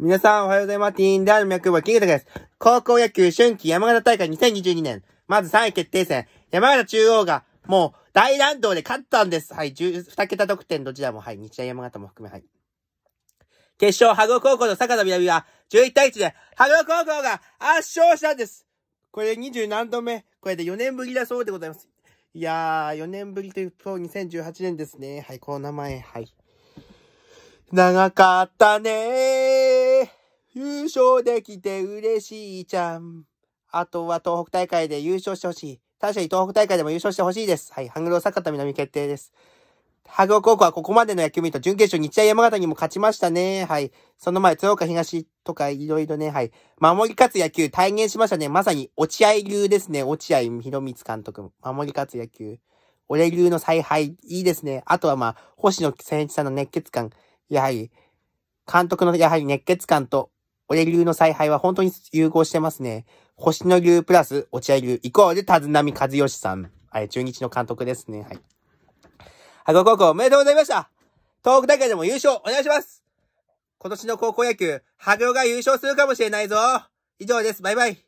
皆さんおはようございます。ティーンである脈はキングタです。高校野球春季山形大会2022年、まず3位決定戦、山形中央が、もう、大乱闘で勝ったんです。はい、2桁得点どちらも、はい、日大山形も含め、はい。決勝、羽後高校と坂田南は、11対1で、羽後高校が圧勝したんです。これ2十何度目これで4年ぶりだそうでございます。いやー、4年ぶりというと、2018年ですね。はい、この名前、はい。長かったねー。優勝できて嬉しいじゃん。あとは東北大会で優勝してほしい。確かに東北大会でも優勝してほしいです。はい。ハング大坂田南決定です。グ鵬高校はここまでの野球見ると準決勝日大山形にも勝ちましたね。はい。その前、鶴岡東とかいろいろね、はい。守り勝つ野球体現しましたね。まさに落合流ですね。落合博光監督。守り勝つ野球。俺流の采配。いいですね。あとはまあ、星野選一さんの熱血感。やはり、監督のやはり熱血感と、俺流の采配は本当に融合してますね。星野流プラス落合流イコール田波和義さん。はい、中日の監督ですね。はい。白高校おめでとうございました東北大会でも優勝お願いします今年の高校野球、白が優勝するかもしれないぞ以上です。バイバイ。